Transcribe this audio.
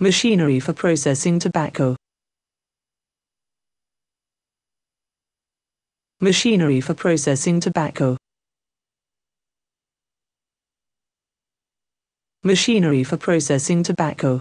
Machinery for processing tobacco. Machinery for processing tobacco. Machinery for processing tobacco.